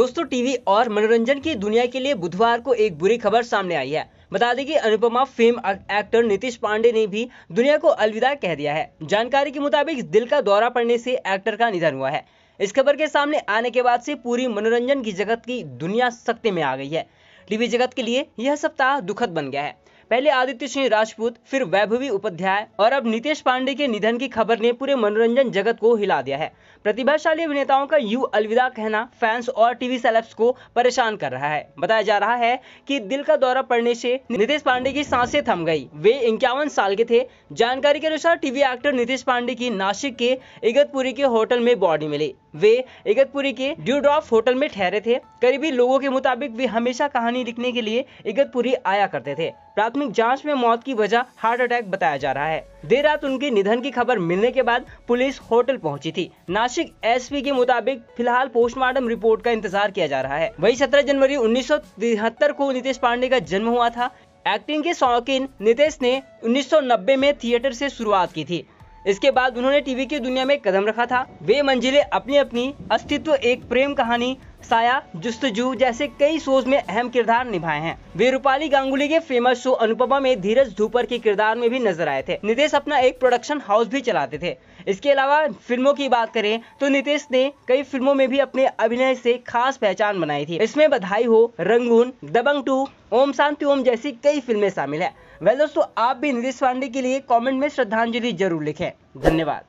दोस्तों टीवी और मनोरंजन की दुनिया के लिए बुधवार को एक बुरी खबर सामने आई है बता दें कि अनुपमा फेम एक्टर नीतीश पांडे ने भी दुनिया को अलविदा कह दिया है जानकारी के मुताबिक दिल का दौरा पड़ने से एक्टर का निधन हुआ है इस खबर के सामने आने के बाद से पूरी मनोरंजन की जगत की दुनिया सख्ती में आ गई है टीवी जगत के लिए यह सप्ताह दुखद बन गया है पहले आदित्य सिंह राजपूत फिर वैभवी उपाध्याय और अब नीतीश पांडे के निधन की खबर ने पूरे मनोरंजन जगत को हिला दिया है प्रतिभाशाली अभिनेताओं का यू अलविदा कहना फैंस और टीवी सेलेब्स को परेशान कर रहा है बताया जा रहा है कि दिल का दौरा पड़ने से नीतीश पांडे की सांसें थम गई वे इक्यावन साल के थे जानकारी के अनुसार टीवी एक्टर नीतीश पांडे की नासिक के इगतपुरी के होटल में बॉडी मिली वे इगतपुरी के ड्यूड्रॉफ होटल में ठहरे थे करीबी लोगों के मुताबिक वे हमेशा कहानी लिखने के लिए इगतपुरी आया करते थे प्राथमिक जांच में मौत की वजह हार्ट अटैक बताया जा रहा है देर रात उनके निधन की खबर मिलने के बाद पुलिस होटल पहुंची थी नासिक एसपी के मुताबिक फिलहाल पोस्टमार्टम रिपोर्ट का इंतजार किया जा रहा है वही सत्रह जनवरी उन्नीस को नीतीश पांडे का जन्म हुआ था एक्टिंग के शौकीन नितेश ने 1990 में थिएटर से शुरुआत की थी इसके बाद उन्होंने टीवी की दुनिया में कदम रखा था वे मंजिले अपनी अपनी अस्तित्व एक प्रेम कहानी साया जुस्तजू जैसे कई शोज में अहम किरदार निभाए हैं वे रूपाली गांगुली के फेमस शो अनुपमा में धीरज धूपर के किरदार में भी नजर आए थे नितेश अपना एक प्रोडक्शन हाउस भी चलाते थे इसके अलावा फिल्मों की बात करें तो नितेश ने कई फिल्मों में भी अपने अभिनय से खास पहचान बनाई थी इसमें बधाई हो रंगून दबंग टू ओम शांति ओम जैसी कई फिल्में शामिल है वेल दोस्तों आप भी नीतीश पांडे के लिए कॉमेंट में श्रद्धांजलि जरूर लिखें धन्यवाद